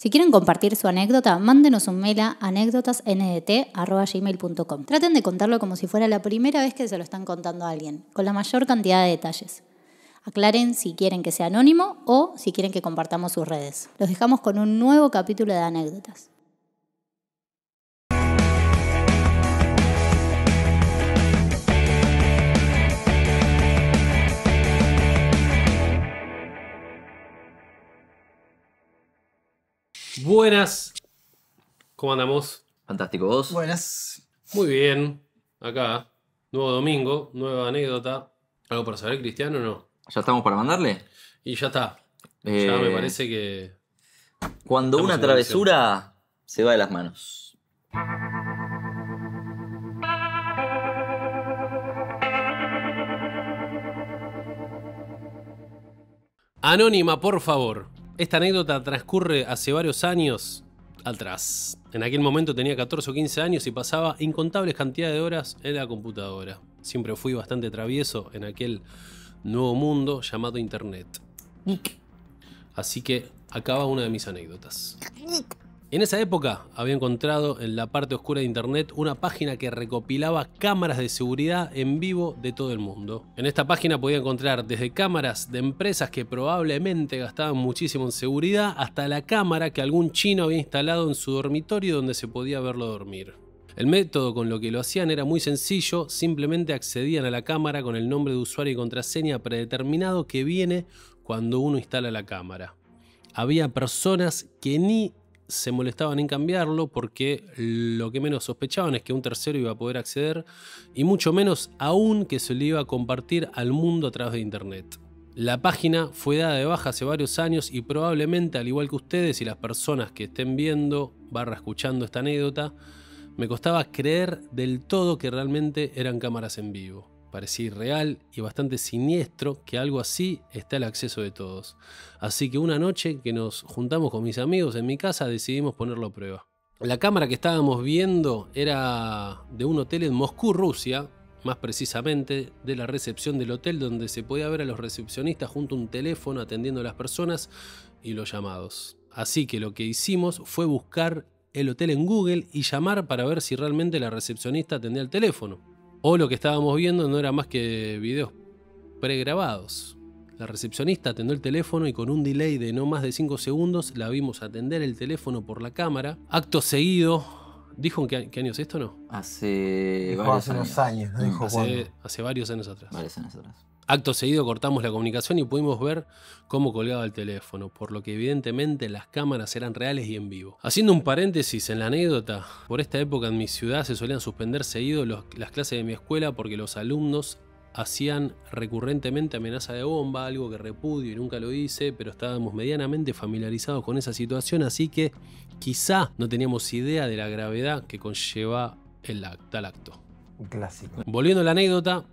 Si quieren compartir su anécdota, mándenos un mail a anécdotasndt.com. Traten de contarlo como si fuera la primera vez que se lo están contando a alguien, con la mayor cantidad de detalles. Aclaren si quieren que sea anónimo o si quieren que compartamos sus redes. Los dejamos con un nuevo capítulo de anécdotas. Buenas. ¿Cómo andamos? Fantástico, ¿vos? Buenas. Muy bien. Acá. Nuevo domingo, nueva anécdota. ¿Algo para saber, Cristiano, o no? ¿Ya estamos para mandarle? Y ya está. Ya eh, me parece que. Cuando una travesura se va de las manos. Anónima, por favor. Esta anécdota transcurre hace varios años atrás. En aquel momento tenía 14 o 15 años y pasaba incontables cantidades de horas en la computadora. Siempre fui bastante travieso en aquel nuevo mundo llamado Internet. Así que acaba una de mis anécdotas. En esa época había encontrado en la parte oscura de internet una página que recopilaba cámaras de seguridad en vivo de todo el mundo. En esta página podía encontrar desde cámaras de empresas que probablemente gastaban muchísimo en seguridad hasta la cámara que algún chino había instalado en su dormitorio donde se podía verlo dormir. El método con lo que lo hacían era muy sencillo, simplemente accedían a la cámara con el nombre de usuario y contraseña predeterminado que viene cuando uno instala la cámara. Había personas que ni se molestaban en cambiarlo porque lo que menos sospechaban es que un tercero iba a poder acceder y mucho menos aún que se le iba a compartir al mundo a través de Internet. La página fue dada de baja hace varios años y probablemente, al igual que ustedes y las personas que estén viendo barra escuchando esta anécdota, me costaba creer del todo que realmente eran cámaras en vivo parecía irreal y bastante siniestro que algo así está al acceso de todos. Así que una noche que nos juntamos con mis amigos en mi casa decidimos ponerlo a prueba. La cámara que estábamos viendo era de un hotel en Moscú, Rusia, más precisamente de la recepción del hotel donde se podía ver a los recepcionistas junto a un teléfono atendiendo a las personas y los llamados. Así que lo que hicimos fue buscar el hotel en Google y llamar para ver si realmente la recepcionista atendía el teléfono. O lo que estábamos viendo no era más que videos pregrabados. La recepcionista atendió el teléfono y con un delay de no más de 5 segundos la vimos atender el teléfono por la cámara. Acto seguido, ¿dijo en qué, qué año es esto no? Hace, años. unos años, ¿no? dijo hace, hace, varios años atrás. Varios años atrás. Acto seguido cortamos la comunicación y pudimos ver cómo colgaba el teléfono, por lo que evidentemente las cámaras eran reales y en vivo. Haciendo un paréntesis en la anécdota, por esta época en mi ciudad se solían suspender seguido las clases de mi escuela porque los alumnos hacían recurrentemente amenaza de bomba, algo que repudio y nunca lo hice, pero estábamos medianamente familiarizados con esa situación, así que quizá no teníamos idea de la gravedad que conlleva el, tal acto. clásico. Volviendo a la anécdota,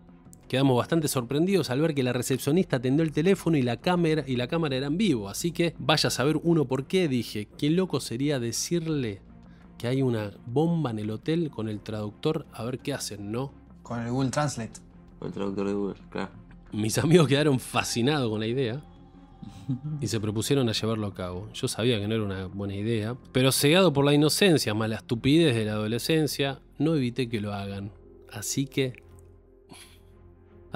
Quedamos bastante sorprendidos al ver que la recepcionista atendió el teléfono y la cámara y la cámara eran vivo, así que vaya a saber uno por qué dije, qué loco sería decirle que hay una bomba en el hotel con el traductor a ver qué hacen, ¿no? Con el Google Translate. Con el traductor de Google, claro. Mis amigos quedaron fascinados con la idea y se propusieron a llevarlo a cabo. Yo sabía que no era una buena idea, pero cegado por la inocencia más la estupidez de la adolescencia, no evité que lo hagan. Así que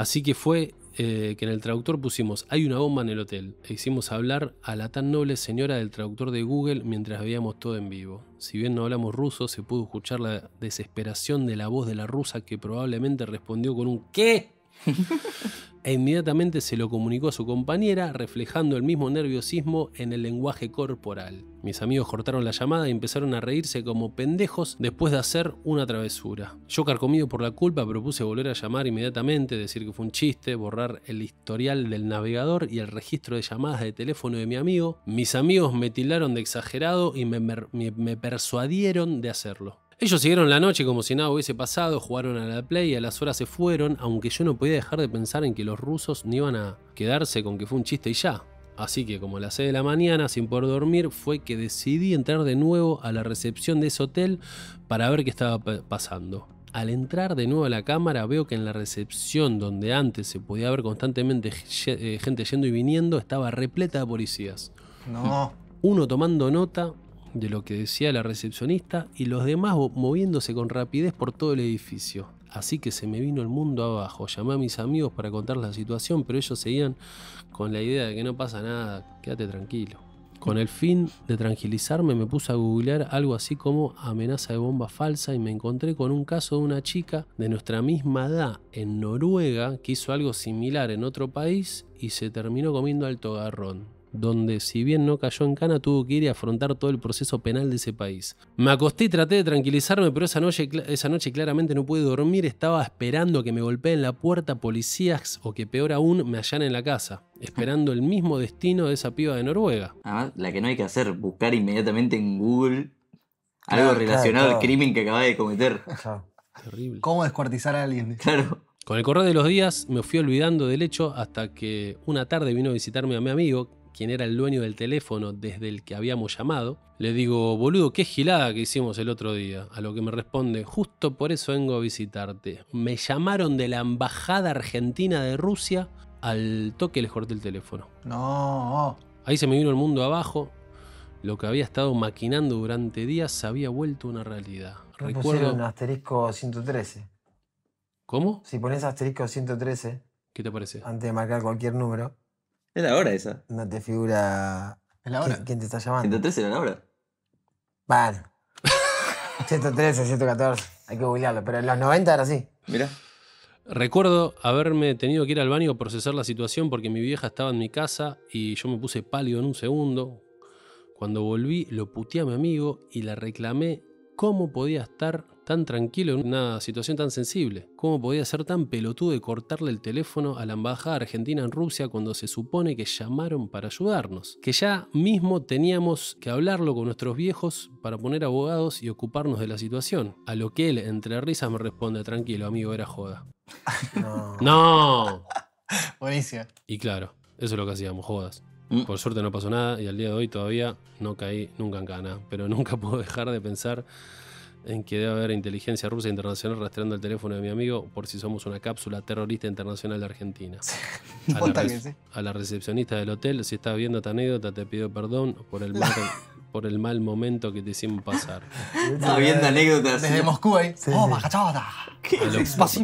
Así que fue eh, que en el traductor pusimos hay una bomba en el hotel e hicimos hablar a la tan noble señora del traductor de Google mientras veíamos todo en vivo. Si bien no hablamos ruso, se pudo escuchar la desesperación de la voz de la rusa que probablemente respondió con un ¿qué? e inmediatamente se lo comunicó a su compañera, reflejando el mismo nerviosismo en el lenguaje corporal. Mis amigos cortaron la llamada y empezaron a reírse como pendejos después de hacer una travesura. Yo, carcomido por la culpa, propuse volver a llamar inmediatamente, decir que fue un chiste, borrar el historial del navegador y el registro de llamadas de teléfono de mi amigo. Mis amigos me tilaron de exagerado y me persuadieron de hacerlo. Ellos siguieron la noche como si nada hubiese pasado, jugaron a la play y a las horas se fueron, aunque yo no podía dejar de pensar en que los rusos ni iban a quedarse con que fue un chiste y ya. Así que como a las 6 de la mañana, sin poder dormir, fue que decidí entrar de nuevo a la recepción de ese hotel para ver qué estaba pasando. Al entrar de nuevo a la cámara veo que en la recepción donde antes se podía ver constantemente eh, gente yendo y viniendo estaba repleta de policías. No. Uno tomando nota, de lo que decía la recepcionista y los demás moviéndose con rapidez por todo el edificio. Así que se me vino el mundo abajo. Llamé a mis amigos para contar la situación, pero ellos seguían con la idea de que no pasa nada, quédate tranquilo. Con el fin de tranquilizarme me puse a googlear algo así como amenaza de bomba falsa y me encontré con un caso de una chica de nuestra misma edad en Noruega que hizo algo similar en otro país y se terminó comiendo alto garrón donde si bien no cayó en cana, tuvo que ir y afrontar todo el proceso penal de ese país. Me acosté y traté de tranquilizarme, pero esa noche, esa noche claramente no pude dormir, estaba esperando que me golpeen la puerta policías o que peor aún me hallan en la casa, esperando el mismo destino de esa piba de Noruega. Además, la que no hay que hacer, buscar inmediatamente en Google algo relacionado al crimen que acababa de cometer. Terrible. ¿Cómo descuartizar a alguien? Claro. Con el correr de los días me fui olvidando del hecho hasta que una tarde vino a visitarme a mi amigo, quien era el dueño del teléfono desde el que habíamos llamado, le digo, boludo, qué gilada que hicimos el otro día. A lo que me responde, justo por eso vengo a visitarte. Me llamaron de la Embajada Argentina de Rusia, al toque les corté el teléfono. No. Ahí se me vino el mundo abajo. Lo que había estado maquinando durante días se había vuelto una realidad. Me Recuerdo... un asterisco 113. ¿Cómo? Si pones asterisco 113. ¿Qué te parece? Antes de marcar cualquier número, es la hora esa. No te figura. Es la hora. ¿Quién, te está llamando? 113 era la hora. Bueno. 113, 114. Hay que googlearlo. Pero en los 90 era así. Mira. Recuerdo haberme tenido que ir al baño a procesar la situación porque mi vieja estaba en mi casa y yo me puse pálido en un segundo. Cuando volví, lo puteé a mi amigo y la reclamé cómo podía estar tan tranquilo en una situación tan sensible? ¿Cómo podía ser tan pelotudo de cortarle el teléfono a la embajada argentina en Rusia cuando se supone que llamaron para ayudarnos? Que ya mismo teníamos que hablarlo con nuestros viejos para poner abogados y ocuparnos de la situación. A lo que él, entre risas, me responde, tranquilo, amigo, era joda. No. no. Buenísimo. Y claro, eso es lo que hacíamos, jodas. Mm. Por suerte no pasó nada y al día de hoy todavía no caí nunca en cana, pero nunca puedo dejar de pensar en que debe haber inteligencia rusa internacional rastreando el teléfono de mi amigo por si somos una cápsula terrorista internacional de Argentina. A la, recepcionista del hotel, si estás viendo esta anécdota, te pido perdón por el mal, por el mal momento que te hicimos pasar. Estaba viendo anécdotas. Desde Moscú, ¿eh? ¡Oh, machada! ¡Qué a los,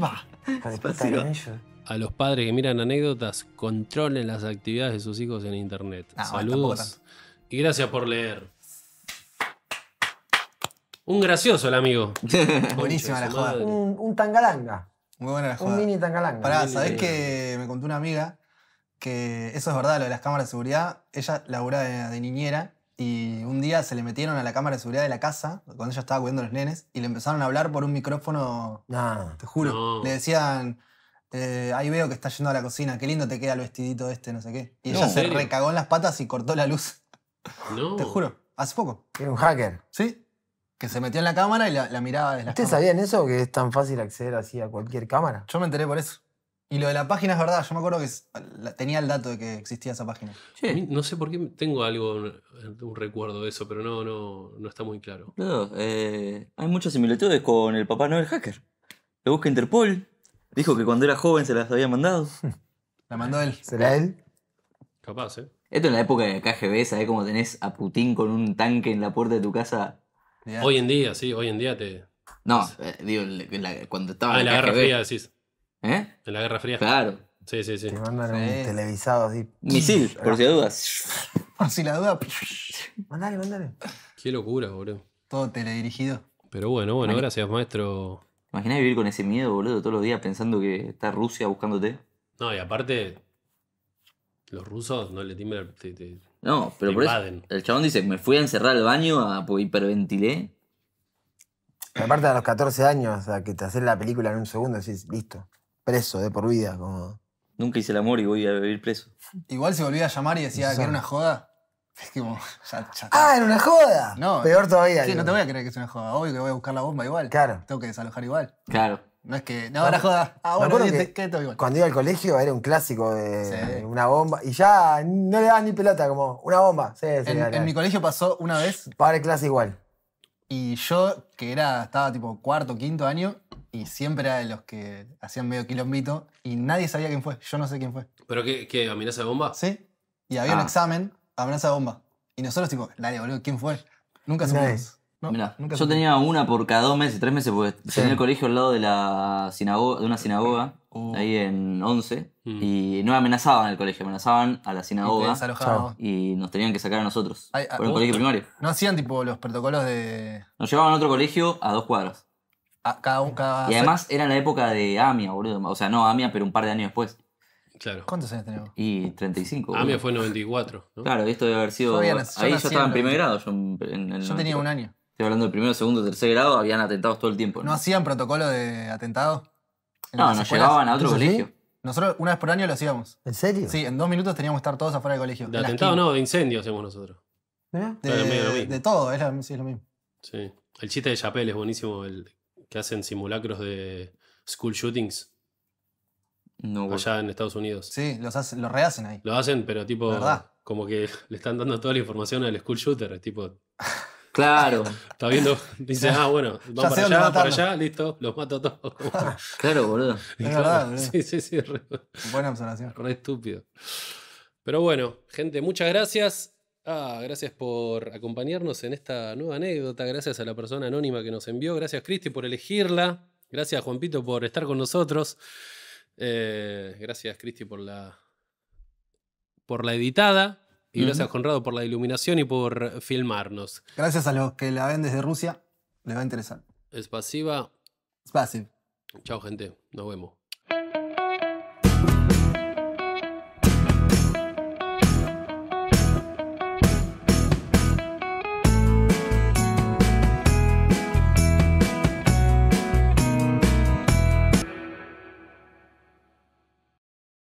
A los padres que miran anécdotas, controlen las actividades de sus hijos en internet. Saludos. Y gracias por leer. Un gracioso el amigo. Buenísima la joda. Un, tangalanga. Muy buena la joda. Un mini tangalanga. Pará, ¿sabés que me contó una amiga que eso es verdad, lo de las cámaras de seguridad? Ella labura de, niñera y un día se le metieron a la cámara de seguridad de la casa cuando ella estaba cuidando los nenes y le empezaron a hablar por un micrófono. Nada te juro. Le decían. Eh, ahí veo que está yendo a la cocina, qué lindo te queda el vestidito este, no sé qué. Y ella se recagó en las patas y cortó la luz. No. Te juro, hace poco. Era un hacker. Sí, que se metió en la cámara y la, miraba desde la ¿Ustedes sabían eso? Que es tan fácil acceder así a cualquier cámara. Yo me enteré por eso. Y lo de la página es verdad, yo me acuerdo que tenía el dato de que existía esa página. no sé por qué tengo algo, un, recuerdo de eso, pero no, no, no está muy claro. No, eh, hay muchas similitudes con el papá Noel Hacker. Le busca Interpol. Dijo que cuando era joven se las había mandado. La mandó él. ¿Será él? Capaz, ¿eh? Esto en la época de KGB, ¿sabes cómo tenés a Putin con un tanque en la puerta de tu casa Hoy en día, sí, hoy en día te. No, eh, digo, la- cuando estaba Ah, en la Guerra Fría decís. ¿Eh? En la Guerra Fría. Claro. Sí, sí, sí. Te mandan un televisado así. Misil, por si dudas. Por si la duda. Mandale, mandale. Qué locura, boludo. Todo teledirigido. Pero bueno, bueno, gracias, maestro. imaginás vivir con ese miedo, boludo, todos los días pensando que está Rusia buscándote. No, y aparte, los rusos no le timbran. te- no, pero por eso el chabón dice, me fui a encerrar al baño, a, pues, hiperventilé. Aparte de los 14 años, o que te haces la película en un segundo, decís, listo, preso de por vida, como... Nunca hice el amor y voy a vivir preso. Igual se volvía a llamar y decía que era una joda. Es ¡Ah, era una joda! No, Peor todavía. Sí, no te voy a creer que es una joda. Obvio que voy a buscar la bomba igual. Claro. Tengo que desalojar igual. Claro. No es que. No, ahora joda. Ah, cuando iba al colegio era un clásico de una bomba. Y ya no le daban ni pelota, como una bomba. En, mi colegio pasó una vez Padre clase igual. y yo, que era, estaba tipo cuarto, quinto año, y siempre era de los que hacían medio quilombito, y nadie sabía quién fue. Yo no sé quién fue. ¿Pero qué, ¿Amenaza de bomba? ¿Sí? Y había un ah. examen, amenaza de bomba. Y nosotros, tipo, dale, boludo, ¿quién fue? Nunca se yo tenía una por cada dos meses, tres meses, porque tenía el colegio al lado de la sinagoga, de una sinagoga, oh. ahí en 11, mm. y no amenazaban el colegio, amenazaban a la sinagoga y, nos tenían que sacar a nosotros el colegio primario. ¿No hacían tipo los protocolos de...? Nos llevaban a otro colegio a dos cuadras. Y además era la época de Amia, boludo. O sea, no Amia, pero un par de años después. Claro. ¿Cuántos años teníamos? Y 35. Amia fue en 94. ¿no? Claro, esto debe haber sido... ahí yo estaba en primer grado. yo tenía un año. Estoy hablando del primero, segundo, tercer grado, habían atentados todo el tiempo. ¿No, hacían protocolo de atentado? No, No, llegaban nos a otro colegio. Nosotros una vez por año lo hacíamos. ¿En serio? Sí, en dos minutos teníamos que estar todos afuera del colegio. De atentado no, de incendio hacemos nosotros. ¿Verdad? De, todo, es lo, mismo. Sí. El chiste de Chapel es buenísimo, el que hacen simulacros de school shootings No, allá en Estados Unidos. Sí, los, hacen- los rehacen ahí. Lo hacen, pero tipo. ¿Verdad? Como que le están dando toda la información al school shooter. es Tipo, Claro. Está viendo, dice, ah, bueno, vamos para allá, para allá, listo, los mato a todos. claro, boludo. Sí, sí, sí. Re, Buena observación. estúpido. Pero bueno, gente, muchas gracias. Ah, gracias por acompañarnos en esta nueva anécdota. Gracias a la persona anónima que nos envió. Gracias, Cristi, por elegirla. Gracias, Juanpito, por estar con nosotros. Eh, gracias, Cristi, por la, por la editada. Y gracias, Conrado, por la iluminación y por filmarnos. Gracias a los que la ven desde Rusia. Les va a interesar. Es pasiva. Es pasiva. Chao, gente. Nos vemos.